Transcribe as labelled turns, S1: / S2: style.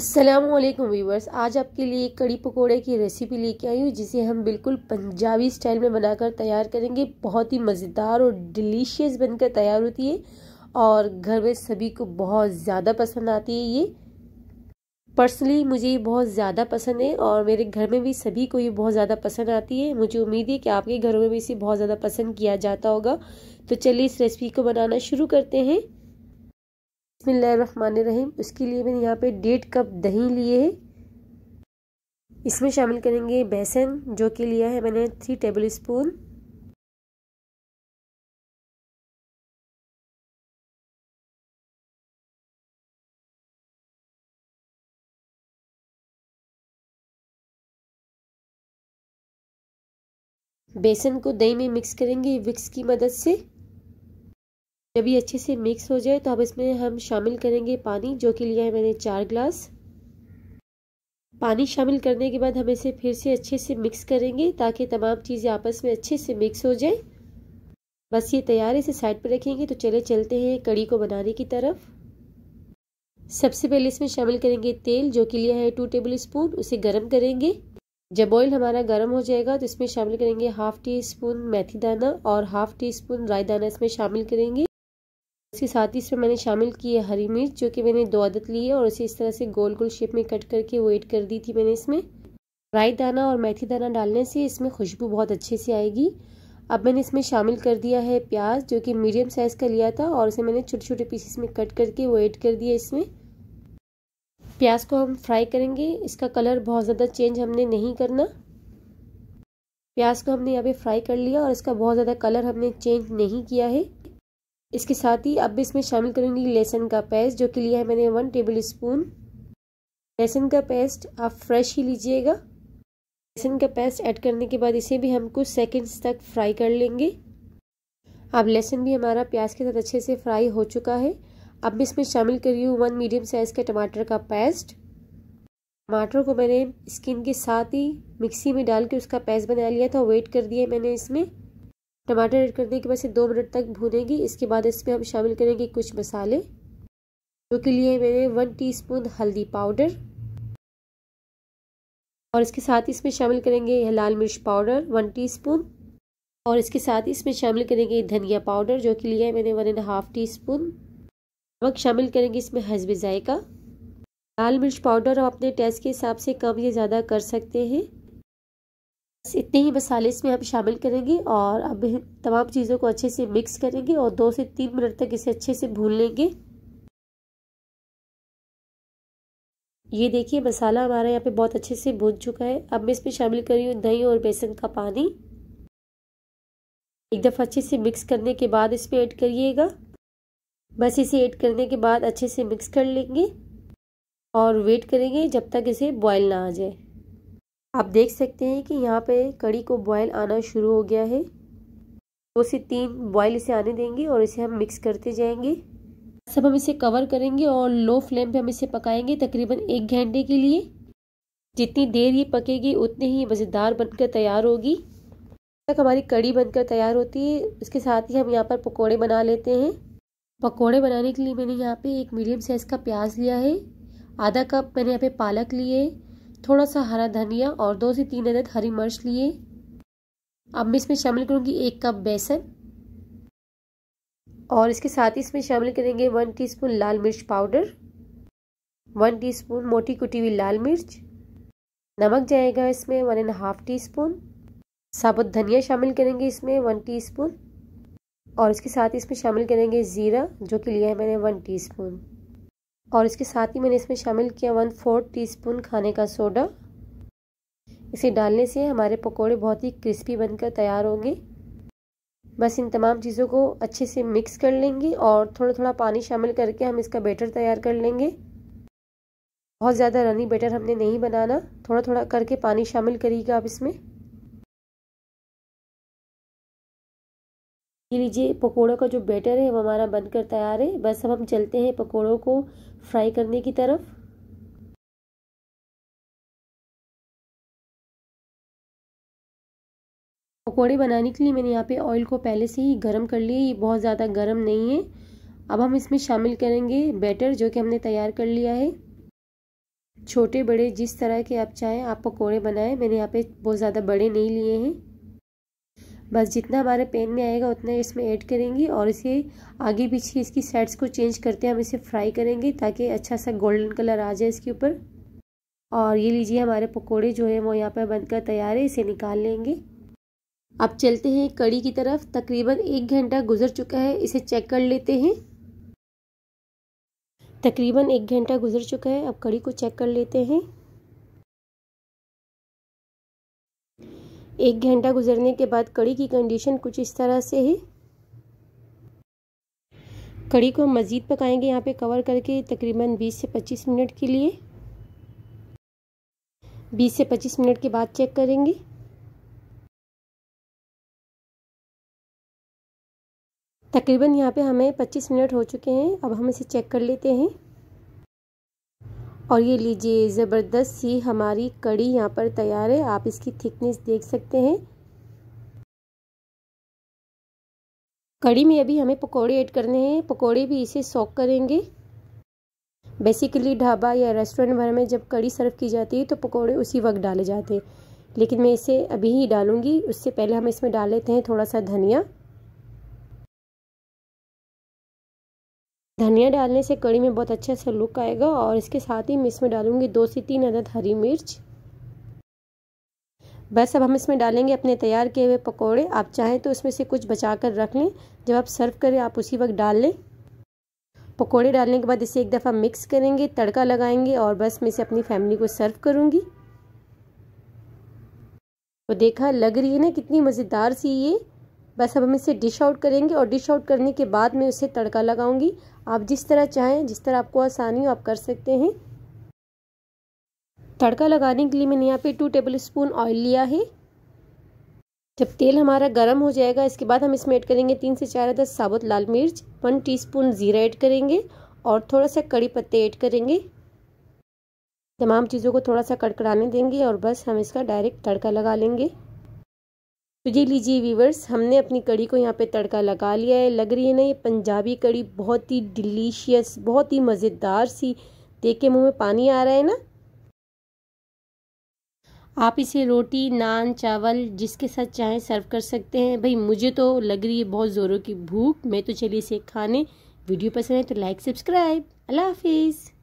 S1: Aslam viewers आज आपके लिए कड़ी पकोड़े की रेसिपी लेके आई हूँ जिसे हम बिल्कुल पंजाबी स्टाइल में बनाकर तैयार करेंगे बहुत ही मज़ेदार और डिलीशियस बनकर तैयार होती है और घर में सभी को बहुत ज़्यादा पसंद आती है ये पर्सनली मुझे ये बहुत ज़्यादा पसंद है और मेरे घर में भी सभी को ये बहुत ज़्यादा पसंद आती है मुझे उम्मीद है कि आपके घरों में भी इसे बहुत ज़्यादा पसंद किया जाता होगा तो चलिए इस रेसिपी को बनाना शुरू करते हैं रहीम उसके लिए मैंने यहाँ पे डेढ़ कप दही लिए है इसमें शामिल करेंगे बेसन जो कि लिया है मैंने थ्री टेबल स्पून बेसन को दही में मिक्स करेंगे विक्स की मदद से जब ये अच्छे से मिक्स हो जाए तो अब इसमें हम शामिल करेंगे पानी जो कि लिया है मैंने चार ग्लास पानी शामिल करने के बाद हम इसे फिर से अच्छे से मिक्स करेंगे ताकि तमाम चीज़ें आपस में अच्छे से मिक्स हो जाए बस ये तैयार है इसे साइड पर रखेंगे तो चले चलते हैं कड़ी को बनाने की तरफ सबसे पहले इसमें शामिल करेंगे तेल जो कि लिया है टू टेबल स्पून उसे गर्म करेंगे जब ऑयल हमारा गर्म हो जाएगा तो इसमें शामिल करेंगे हाफ टी स्पून मेथी दाना और हाफ टी स्पून राय दाना इसमें शामिल करेंगे उसके साथ ही इसमें मैंने शामिल की है हरी मिर्च जो कि मैंने दो आदत ली है और इसे इस तरह से गोल गोल शेप में कट करके वेट कर दी थी मैंने इसमें राई दाना और मेथी दाना डालने से इसमें खुशबू बहुत अच्छे से आएगी अब मैंने इसमें शामिल कर दिया है प्याज जो कि मीडियम साइज़ का लिया था और इसे मैंने छोटे छोटे पीसेस में कट करके वो ऐड कर दिया इसमें प्याज को हम फ्राई करेंगे इसका कलर बहुत ज़्यादा चेंज हमने नहीं करना प्याज को हमने यहाँ पे फ्राई कर लिया और इसका बहुत ज़्यादा कलर हमने चेंज नहीं किया है इसके साथ ही अब इसमें शामिल करूँगी लहसुन का पेस्ट जो कि लिया है मैंने वन टेबल स्पून लहसुन का पेस्ट आप फ्रेश ही लीजिएगा लहसुन का पेस्ट ऐड करने के बाद इसे भी हम कुछ सेकेंड्स तक फ्राई कर लेंगे अब लहसुन भी हमारा प्याज के साथ अच्छे से फ्राई हो चुका है अब मैं इसमें शामिल करी हूँ वन मीडियम साइज़ के टमाटर का पेस्ट टमाटर को मैंने स्किन के साथ ही मिक्सी में डाल के उसका पेस्ट बना लिया था वेट कर दिया मैंने इसमें टमाटर ऐड करने के बाद ये दो मिनट तक भूनेंगे इसके बाद इसमें हम शामिल करेंगे कुछ मसाले जो के लिए मैंने वन टीस्पून हल्दी पाउडर और इसके साथ इसमें शामिल करेंगे लाल मिर्च पाउडर वन टीस्पून और इसके साथ इसमें शामिल करेंगे धनिया पाउडर जो कि लिया है मैंने one and half teaspoon नमक शामिल करेंगे इसमें हजब जायका लाल मिर्च पाउडर आप अपने टेस्ट के हिसाब से कम या ज़्यादा कर सकते हैं बस इतने ही मसाले इसमें हम शामिल करेंगे और अब तमाम चीज़ों को अच्छे से मिक्स करेंगे और दो से तीन मिनट तक इसे अच्छे से भून लेंगे ये देखिए मसाला हमारा यहाँ पे बहुत अच्छे से भून चुका है अब मैं इसमें शामिल कर रही हूँ दही और बेसन का पानी एक दफ़ा अच्छे से मिक्स करने के बाद इसमें ऐड करिएगा बस इसे ऐड करने के बाद अच्छे से मिक्स कर लेंगे और वेट करेंगे जब तक इसे बॉयल ना आ जाए आप देख सकते हैं कि यहाँ पे कड़ी को बॉयल आना शुरू हो गया है दो से तीन बॉयल इसे आने देंगे और इसे हम मिक्स करते जाएंगे सब हम इसे कवर करेंगे और लो फ्लेम पे हम इसे पकाएंगे तकरीबन एक घंटे के लिए जितनी देर ये पकेगी उतनी ही मज़ेदार बनकर तैयार होगी तक हमारी कड़ी बनकर तैयार होती है उसके साथ ही हम यहाँ पर पकौड़े बना लेते हैं पकौड़े बनाने के लिए मैंने यहाँ पर एक मीडियम साइज़ का प्याज लिया है आधा कप मैंने यहाँ पर पालक लिए थोड़ा सा हरा धनिया और दो से तीन अदद हरी मिर्च लिए अब मैं इसमें शामिल करूँगी एक कप बेसन और इसके साथ ही इसमें शामिल करेंगे वन टीस्पून लाल मिर्च पाउडर वन टीस्पून मोटी कुटी हुई लाल मिर्च नमक जाएगा इसमें one and half teaspoon साबुत धनिया शामिल करेंगे इसमें वन टीस्पून और इसके साथ इसमें शामिल करेंगे ज़ीरा जो कि लिया है मैंने वन टीस्पून और इसके साथ ही मैंने इसमें शामिल किया वन फोर्थ टीस्पून खाने का सोडा इसे डालने से हमारे पकोड़े बहुत ही क्रिस्पी बनकर तैयार होंगे बस इन तमाम चीज़ों को अच्छे से मिक्स कर लेंगे और थोड़ा थोड़ा पानी शामिल करके हम इसका बैटर तैयार कर लेंगे बहुत ज़्यादा रनी बैटर हमने नहीं बनाना थोड़ा थोड़ा करके पानी शामिल करिएगा आप इसमें ये लीजिए पकोड़ों का जो बैटर है वो हमारा बनकर तैयार है बस अब हम चलते हैं पकोड़ों को फ्राई करने की तरफ पकौड़े बनाने के लिए मैंने यहाँ पे ऑयल को पहले से ही गर्म कर लिया ये बहुत ज़्यादा गर्म नहीं है अब हम इसमें शामिल करेंगे बैटर जो कि हमने तैयार कर लिया है छोटे बड़े जिस तरह के आप चाहें आप पकौड़े बनाएं मैंने यहाँ पे बहुत ज़्यादा बड़े नहीं लिए हैं बस जितना हमारे पेन में आएगा उतना इसमें ऐड करेंगे और इसे आगे पीछे इसकी साइड्स को चेंज करते हैं हम इसे फ्राई करेंगे ताकि अच्छा सा गोल्डन कलर आ जाए इसके ऊपर और ये लीजिए हमारे पकोड़े जो है वो यहाँ पर बनकर तैयार है इसे निकाल लेंगे अब चलते हैं कड़ी की तरफ तकरीबन एक घंटा गुजर चुका है इसे चेक कर लेते हैं तकरीबन एक घंटा गुजर चुका है अब कड़ी को चेक कर लेते हैं एक घंटा गुजरने के बाद कड़ी की कंडीशन कुछ इस तरह से है कड़ी को हम मज़ीद पकाएंगे यहाँ पे कवर करके तकरीबन 20 से 25 मिनट के लिए 20 से 25 मिनट के बाद चेक करेंगे तकरीबन यहाँ पे हमें 25 मिनट हो चुके हैं अब हम इसे चेक कर लेते हैं और ये लीजिए ज़बरदस्त सी हमारी कड़ी यहाँ पर तैयार है आप इसकी थिकनेस देख सकते हैं कड़ी में अभी हमें पकोड़े ऐड करने हैं पकोड़े भी इसे सॉक करेंगे बेसिकली ढाबा या रेस्टोरेंट भर में जब कड़ी सर्व की जाती है तो पकोड़े उसी वक्त डाले जाते हैं लेकिन मैं इसे अभी ही डालूंगी उससे पहले हम इसमें डाल लेते हैं थोड़ा सा धनिया धनिया डालने से कड़ी में बहुत अच्छा सा लुक आएगा और इसके साथ ही मैं इसमें डालूंगी दो से तीन अदद हरी मिर्च बस अब हम इसमें डालेंगे अपने तैयार किए हुए पकोड़े आप चाहें तो इसमें से कुछ बचा कर रख लें जब आप सर्व करें आप उसी वक्त डाल लें पकौड़े डालने के बाद इसे एक दफ़ा मिक्स करेंगे तड़का लगाएंगे और बस मैं इसे अपनी फैमिली को सर्व करूँगी तो देखा लग रही है ना कितनी मज़ेदार सी ये बस अब हम इसे डिश आउट करेंगे और डिश आउट करने के बाद मैं उसे तड़का लगाऊंगी आप जिस तरह चाहें जिस तरह आपको आसानी हो आप कर सकते हैं तड़का लगाने के लिए मैंने यहाँ पे टू टेबल स्पून ऑयल लिया है जब तेल हमारा गर्म हो जाएगा इसके बाद हम इसमें ऐड करेंगे तीन से चार दस साबुत लाल मिर्च वन टी ज़ीरा ऐड करेंगे और थोड़ा सा कड़ी पत्ते ऐड करेंगे तमाम चीज़ों को थोड़ा सा कड़कड़ाने देंगे और बस हम इसका डायरेक्ट तड़का लगा लेंगे तो ये लीजिए वीवर्स हमने अपनी कड़ी को यहाँ पे तड़का लगा लिया है लग रही है ना ये पंजाबी कड़ी बहुत ही डिलीशियस बहुत ही मज़ेदार सी देख के मुँह में पानी आ रहा है ना आप इसे रोटी नान चावल जिसके साथ चाय सर्व कर सकते हैं भाई मुझे तो लग रही है बहुत ज़ोरों की भूख मैं तो चलिए इसे खाने वीडियो पसंद है तो लाइक सब्सक्राइब अल्लाह हाफिज़